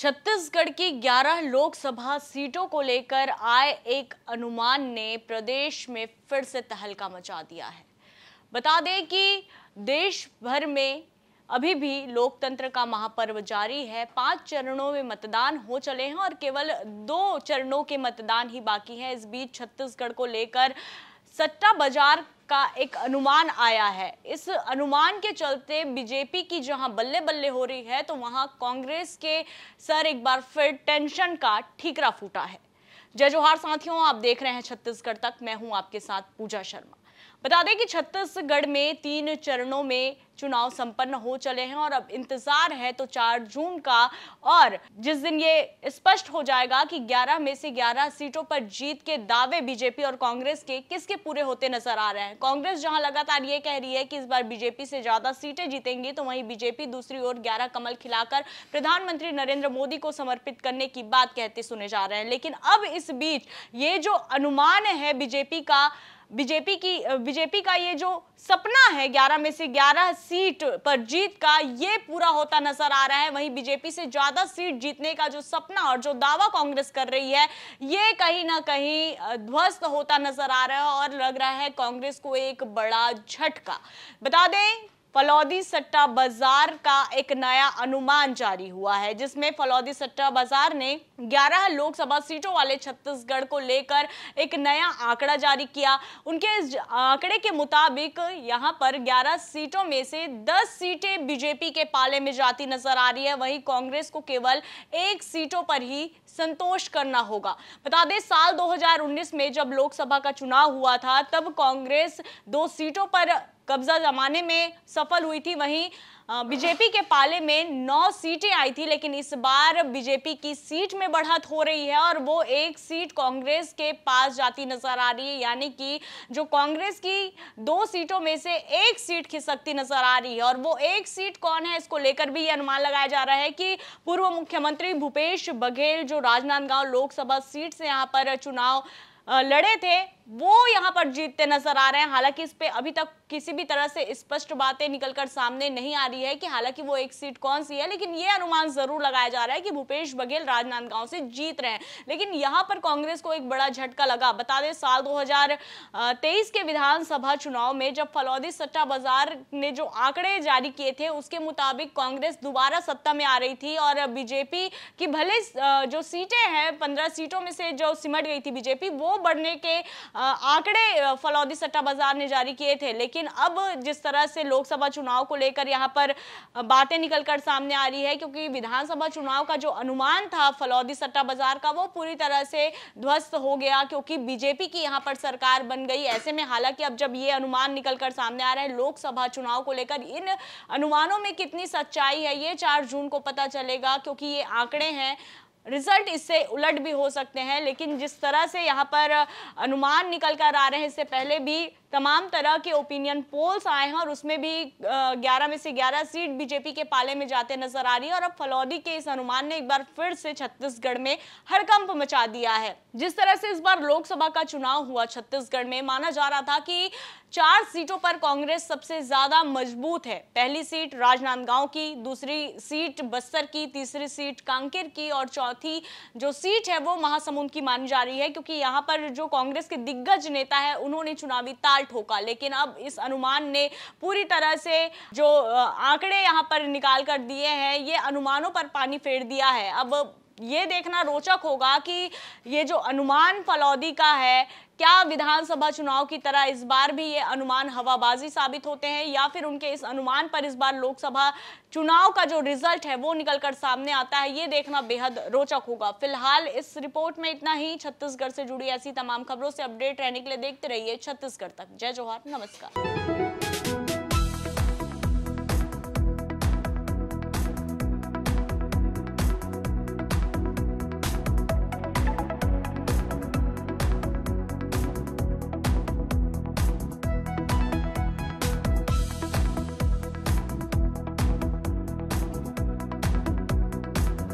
छत्तीसगढ़ की 11 लोकसभा सीटों को लेकर आए एक अनुमान ने प्रदेश में फिर से तहलका मचा दिया है बता दें कि देश भर में अभी भी लोकतंत्र का महापर्व जारी है पांच चरणों में मतदान हो चले हैं और केवल दो चरणों के मतदान ही बाकी हैं इस बीच छत्तीसगढ़ को लेकर सट्टा बाजार का एक अनुमान आया है इस अनुमान के चलते बीजेपी की जहां बल्ले बल्ले हो रही है तो वहां कांग्रेस के सर एक बार फिर टेंशन का ठीकरा फूटा है जय जोहार साथियों आप देख रहे हैं छत्तीसगढ़ तक मैं हूं आपके साथ पूजा शर्मा बता दें कि छत्तीसगढ़ में तीन चरणों में चुनाव संपन्न हो चले हैं और अब इंतजार है तो 4 जून का और जिस दिन ये स्पष्ट हो जाएगा कि 11 में से 11 सीटों पर जीत के दावे बीजेपी और कांग्रेस के किसके पूरे होते नजर आ रहे हैं कांग्रेस जहां लगातार ये कह रही है कि इस बार बीजेपी से ज्यादा सीटें जीतेंगी तो वहीं बीजेपी दूसरी ओर ग्यारह कमल खिलाकर प्रधानमंत्री नरेंद्र मोदी को समर्पित करने की बात कहते सुने जा रहे हैं लेकिन अब इस बीच ये जो अनुमान है बीजेपी का बीजेपी की बीजेपी का ये जो सपना है 11 में से 11 सीट पर जीत का ये पूरा होता नजर आ रहा है वहीं बीजेपी से ज्यादा सीट जीतने का जो सपना और जो दावा कांग्रेस कर रही है ये कहीं ना कहीं ध्वस्त होता नजर आ रहा है और लग रहा है कांग्रेस को एक बड़ा झटका बता दें फलौदी सट्टा बाजार का एक नया अनुमान जारी हुआ है जिसमें फलौदी सट्टा बाजार ने 11 लोकसभा सीटों वाले छत्तीसगढ़ को लेकर एक नया आंकड़ा जारी किया उनके इस आंकड़े के मुताबिक यहां पर 11 सीटों में से 10 सीटें बीजेपी के पाले में जाती नजर आ रही है वहीं कांग्रेस को केवल एक सीटों पर ही संतोष करना होगा बता दें साल दो में जब लोकसभा का चुनाव हुआ था तब कांग्रेस दो सीटों पर कब्जा जमाने में सफल हुई थी वहीं बीजेपी के पाले में नौ सीटें आई थी लेकिन इस बार बीजेपी की सीट में बढ़त हो रही है और वो एक सीट कांग्रेस के पास जाती नजर आ रही है यानी कि जो कांग्रेस की दो सीटों में से एक सीट खिसकती नजर आ रही है और वो एक सीट कौन है इसको लेकर भी ये अनुमान लगाया जा रहा है कि पूर्व मुख्यमंत्री भूपेश बघेल जो राजनांदगांव लोकसभा सीट से यहाँ पर चुनाव लड़े थे वो यहाँ पर जीतते नजर आ रहे हैं हालांकि इस पे अभी तक किसी भी तरह से स्पष्ट बातें निकलकर सामने नहीं आ रही है कि हालांकि वो एक सीट कौन सी है लेकिन ये अनुमान जरूर लगाया जा रहा है कि भूपेश बघेल राजनांदगांव से जीत रहे हैं लेकिन यहाँ पर कांग्रेस को एक बड़ा झटका लगा बता दें साल दो के विधानसभा चुनाव में जब फलौदी सट्टा बाजार ने जो आंकड़े जारी किए थे उसके मुताबिक कांग्रेस दोबारा सत्ता में आ रही थी और बीजेपी की भले जो सीटें हैं पंद्रह सीटों में से जो सिमट गई थी बीजेपी वो बढ़ने के आंकड़े फलौदी सट्टा बाजार ने जारी किए थे लेकिन अब जिस तरह से लोकसभा चुनाव को लेकर यहाँ पर बातें निकलकर सामने आ रही है क्योंकि विधानसभा चुनाव का जो अनुमान था फलौदी सट्टा बाजार का वो पूरी तरह से ध्वस्त हो गया क्योंकि बीजेपी की यहाँ पर सरकार बन गई ऐसे में हालांकि अब जब ये अनुमान निकल कर सामने आ रहे हैं लोकसभा चुनाव को लेकर इन अनुमानों में कितनी सच्चाई है ये चार जून को पता चलेगा क्योंकि ये आंकड़े हैं रिजल्ट इससे उलट भी हो सकते हैं लेकिन जिस तरह से यहाँ पर अनुमान निकल कर आ रहे हैं इससे पहले भी तमाम तरह के ओपिनियन पोल्स आए हैं और उसमें भी 11 में से 11 सीट बीजेपी के पाले में जाते नजर आ रही है और अब फलौदी के इस अनुमान ने एक बार फिर से छत्तीसगढ़ में हड़कंप मचा दिया है जिस तरह से इस बार लोकसभा का चुनाव हुआ छत्तीसगढ़ में माना जा रहा था कि चार सीटों पर कांग्रेस सबसे ज्यादा मजबूत है पहली सीट राजनांदगांव की दूसरी सीट बस्तर की तीसरी सीट कांकेर की और चौथी चौथी जो सीट है वो महासमुंद की मानी जा रही है क्योंकि यहाँ पर जो कांग्रेस के दिग्गज नेता है उन्होंने चुनावी ताल ठोका लेकिन अब इस अनुमान ने पूरी तरह से जो आंकड़े यहाँ पर निकाल कर दिए हैं ये अनुमानों पर पानी फेर दिया है अब ये देखना रोचक होगा कि ये जो अनुमान फलौदी का है क्या विधानसभा चुनाव की तरह इस बार भी ये अनुमान हवाबाजी साबित होते हैं या फिर उनके इस अनुमान पर इस बार लोकसभा चुनाव का जो रिजल्ट है वो निकलकर सामने आता है ये देखना बेहद रोचक होगा फिलहाल इस रिपोर्ट में इतना ही छत्तीसगढ़ से जुड़ी ऐसी तमाम खबरों से अपडेट रहने के लिए देखते रहिए छत्तीसगढ़ तक जय जोहार नमस्कार